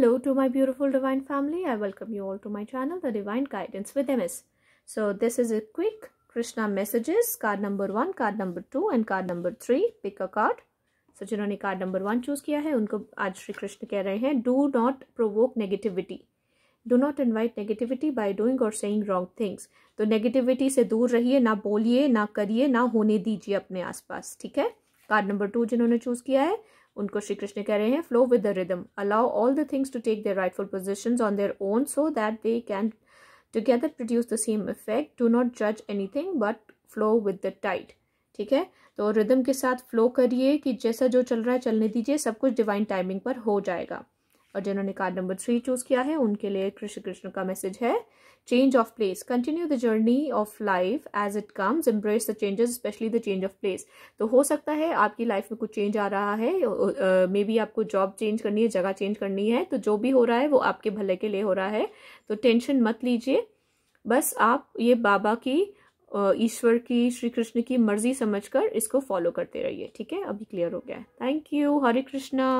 Hello to my beautiful divine family. I welcome you all to my channel, The Divine Guidance with MS. So this is a quick Krishna messages, card number one card number two and card number three. Pick a card. So जिन्होंने card number one choose किया है उनको आज श्री कृष्ण कह रहे हैं Do not provoke negativity. Do not invite negativity by doing or saying wrong things. तो negativity से दूर रहिए ना बोलिए ना करिए ना होने दीजिए अपने आसपास ठीक है कार्ड नंबर टू जिन्होंने चूज किया है उनको श्री कृष्ण कह रहे हैं flow with the rhythm allow all the things to take their rightful position on their own so that they can together produce the same effect do not जज anything but flow with the tide ठीक है तो rhythm के साथ flow करिए कि जैसा जो चल रहा है चलने दीजिए सब कुछ डिवाइन टाइमिंग पर हो जाएगा और जिन्होंने कार्ड नंबर थ्री चूज किया है उनके लिए कृष्ण कृष्ण का मैसेज है change of place continue the journey of life as it comes embrace the changes specially the change of place तो हो सकता है आपकी लाइफ में कुछ चेंज आ रहा है मे uh, बी आपको जॉब चेंज करनी है जगह चेंज करनी है तो जो भी हो रहा है वो आपके भले के लिए हो रहा है तो टेंशन मत लीजिए बस आप ये बाबा की ईश्वर की श्री कृष्ण की मर्जी समझकर इसको फॉलो करते रहिए ठीक है अभी क्लियर हो गया है थैंक यू हरे कृष्णा